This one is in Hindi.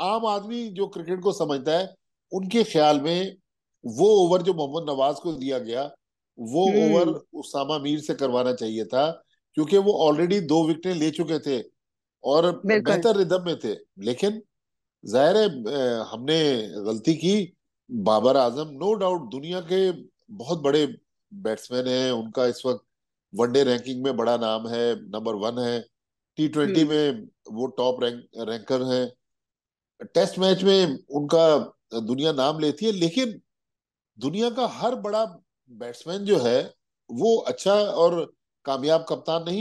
आम आदमी जो क्रिकेट को समझता है उनके ख्याल में वो ओवर जो मोहम्मद नवाज को दिया गया वो हम्म। ओवर उसामा मीर से करवाना चाहिए था क्योंकि वो ऑलरेडी दो विकेटें ले चुके थे और बेहतर रिदम में थे लेकिन जाहिर है हमने गलती की बाबर आजम नो डाउट दुनिया के बहुत बड़े बैट्समैन हैं उनका इस वक्त वनडे रैंकिंग में बड़ा नाम है नंबर वन है टी ट्वेंटी हम्म। में वो टॉप रैंक रैंकर हैं टेस्ट मैच में उनका दुनिया नाम लेती है लेकिन दुनिया का हर बड़ा बैट्समैन जो है वो अच्छा और कामयाब कप्तान नहीं